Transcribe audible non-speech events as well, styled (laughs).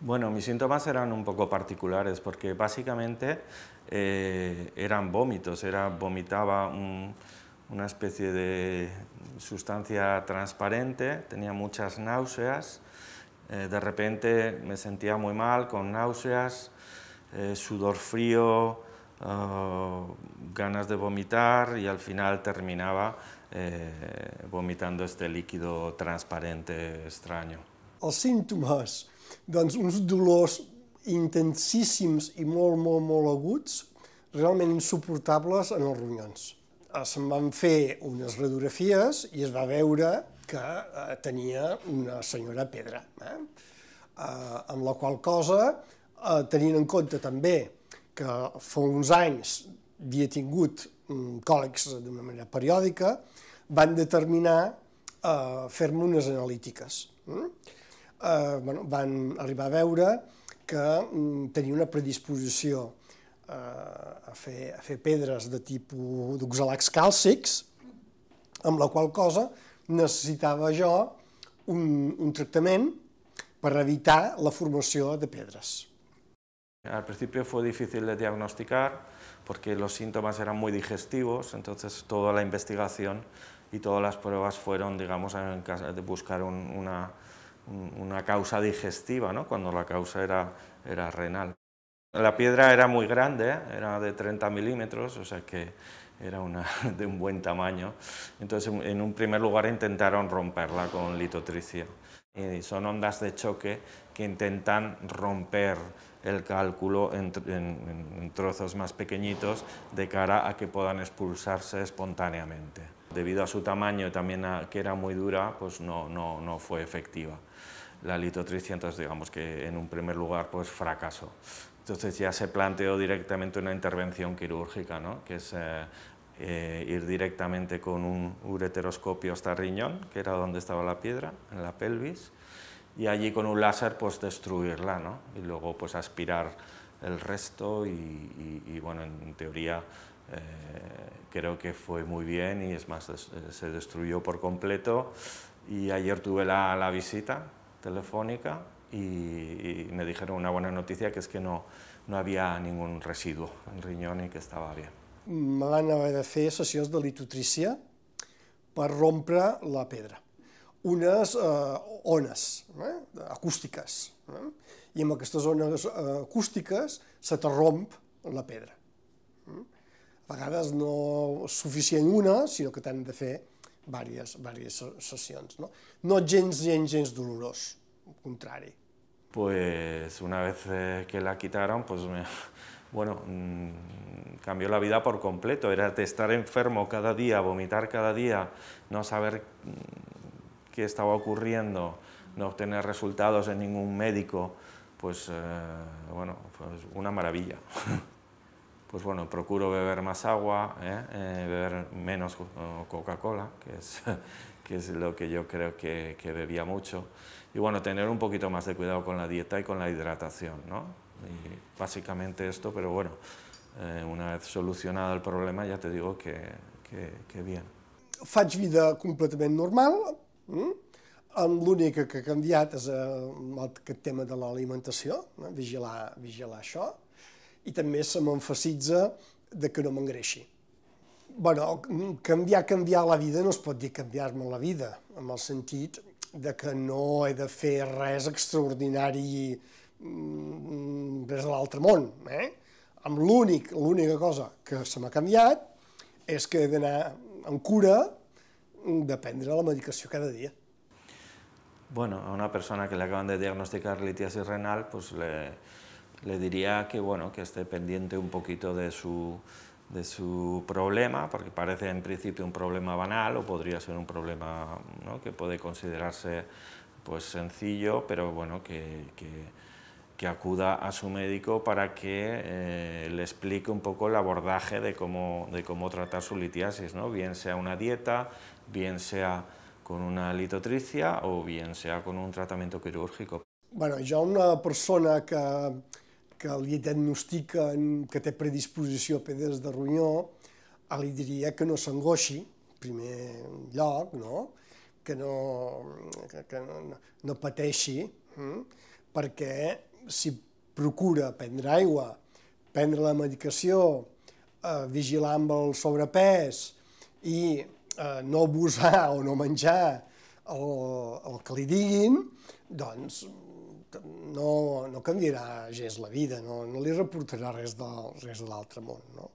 Bueno, mis síntomas eran un poco particulares porque básicamente eh, eran vómitos, era, vomitaba una especie de sustancia transparente, tenía muchas náuseas, eh, de repente me sentía muy mal con náuseas, eh, sudor frío, ah, ganas de vomitar y al final terminaba vomitando este líquido transparente extraño. els símptomes? Doncs uns dolors intensíssims i molt, molt, molt aguts, realment insuportables en els ronyons. Eh, se'n van fer unes radiografies i es va veure que eh, tenia una senyora pedra, eh? Eh, amb la qual cosa, eh, tenint en compte també que fa uns anys havia tingut mm, còlics d'una manera periòdica, van determinar eh, fer-me unes analítiques. Eh? eh, bueno, van arribar a veure que mm, tenia una predisposició eh, a, fer, a fer pedres de tipus d'oxalacs càlcics, amb la qual cosa necessitava jo un, un tractament per evitar la formació de pedres. Al principio fue difícil de diagnosticar porque los síntomas eran muy digestivos, entonces toda la investigación y todas las pruebas fueron, digamos, en de buscar un, una, una causa digestiva, ¿no? cuando la causa era, renal. La piedra era muy grande, era de 30 milímetros, o sea que era (laughs) de un buen tamaño. Entonces, en un primer lugar intentaron romperla con litotricia. Y son ondas de choque que intentan romper el cálculo en trozos más pequeñitos de cara a que puedan expulsarse espontáneamente debido a su tamaño y también a que era muy dura, pues no, no, no fue efectiva. La litotricia, 300, digamos que en un primer lugar, pues fracasó. Entonces ya se planteó directamente una intervención quirúrgica, ¿no? que es eh, eh, ir directamente con un ureteroscopio hasta riñón, que era donde estaba la piedra, en la pelvis, y allí con un láser pues destruirla, ¿no? y luego pues aspirar el resto y, y bueno, en teoría Eh, creo que fue muy bien y es más, eh, se destruyó por completo. Y ayer tuve la, la visita telefónica y, y, me dijeron una buena noticia, que es que no, no había ningún residuo en riñón y que estaba bien. Me van haver de fer sessions de litotrícia per rompre la pedra. Unes eh, ones eh, acústiques. Eh? I amb aquestes ones eh, acústiques se te romp la pedra. Eh? no suficiente una, sino que también de fe varias diverses No? no gens, gens, gens al contrari. Pues una vez eh, que la quitaron, pues (laughs) bueno, mm, cambió la vida por completo. Era de estar enfermo cada día, vomitar cada día, no saber mm, qué estaba ocurriendo, no obtener resultados en ningún médico, pues eh, bueno, pues una maravilla. (laughs) pues bueno, procuro beber más agua, ¿eh? Eh, beber menos Coca-Cola, que es, (laughs) que es lo que yo creo que, que, bebía mucho. Y bueno, tener un poquito más de cuidado con la dieta y con la hidratación, ¿no? Y básicamente esto, pero bueno, eh, una vez solucionado el problema ya te digo que, que, que bien. Faig vida completament normal, mm? l'únic que ha canviat és el eh, tema de l'alimentació, eh? vigilar, vigilar això, i també se m'enfasitza de que no m'engreixi. bueno, canviar, canviar la vida no es pot dir canviar-me la vida, en el sentit de que no he de fer res extraordinari mm, des de l'altre món. Eh? Amb l'únic, l'única cosa que se m'ha canviat és que he d'anar en cura de prendre la medicació cada dia. Bueno, a una persona que li acaben de diagnosticar litiasi renal, pues le, le diría que, bueno, que esté pendiente un poquito de su, de su problema, porque parece en principio un problema banal o podría ser un problema que puede considerarse pues, sencillo, pero bueno, que, que, acuda a su médico para que eh, le explique un poco el abordaje de cómo, de cómo tratar su litiasis, ¿no? bien sea una dieta, bien sea con una litotricia o bien sea con un tratamiento quirúrgico. Bueno, ya una persona que que li diagnostiquen que té predisposició a pedres de ronyó, li diria que no s'angoixi, primer lloc, no? que no, que, que no, no pateixi, hm? perquè si procura prendre aigua, prendre la medicació, eh, vigilar amb el sobrepès i eh, no abusar o no menjar el, el que li diguin, doncs no, no canviarà gens la vida, no, no li reportarà res de, res de l'altre món. No?